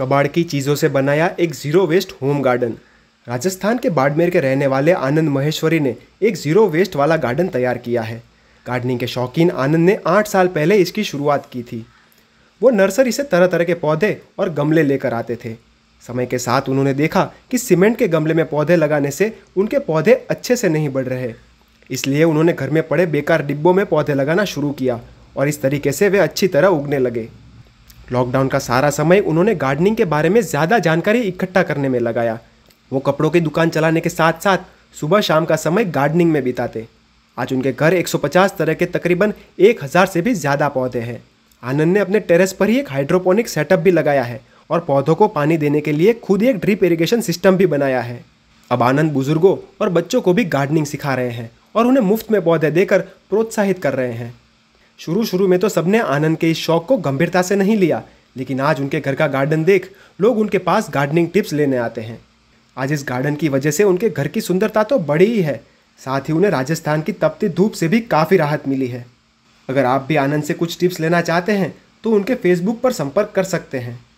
कबाड़ की चीज़ों से बनाया एक zero waste home garden Rajasthan के बाड़मेर के रहने वाले आनंद महेश्वरी ने एक ज़ीरो वेस्ट वाला गार्डन तैयार किया है गार्डनिंग के शौकीन आनंद ने आठ साल पहले इसकी शुरुआत की थी वो नर्सरी से तरह तरह के पौधे और गमले लेकर आते थे समय के साथ उन्होंने देखा कि सीमेंट के गमले में पौधे लगाने से उनके पौधे अच्छे से नहीं बढ़ रहे इसलिए उन्होंने घर में पड़े बेकार डिब्बों में पौधे लगाना शुरू किया और इस तरीके से वे अच्छी तरह उगने लगे लॉकडाउन का सारा समय उन्होंने गार्डनिंग के बारे में ज़्यादा जानकारी इकट्ठा करने में लगाया वो कपड़ों की दुकान चलाने के साथ साथ सुबह शाम का समय गार्डनिंग में बिताते आज उनके घर 150 तरह के तकरीबन 1000 से भी ज़्यादा पौधे हैं आनंद ने अपने टेरेस पर ही एक हाइड्रोपोनिक सेटअप भी लगाया है और पौधों को पानी देने के लिए खुद एक ड्रिप इरिगेशन सिस्टम भी बनाया है अब आनंद बुजुर्गों और बच्चों को भी गार्डनिंग सिखा रहे हैं और उन्हें मुफ्त में पौधे देकर प्रोत्साहित कर रहे हैं शुरू शुरू में तो सबने आनंद के इस शौक को गंभीरता से नहीं लिया लेकिन आज उनके घर का गार्डन देख लोग उनके पास गार्डनिंग टिप्स लेने आते हैं आज इस गार्डन की वजह से उनके घर की सुंदरता तो बड़ी ही है साथ ही उन्हें राजस्थान की तपती धूप से भी काफ़ी राहत मिली है अगर आप भी आनंद से कुछ टिप्स लेना चाहते हैं तो उनके फेसबुक पर संपर्क कर सकते हैं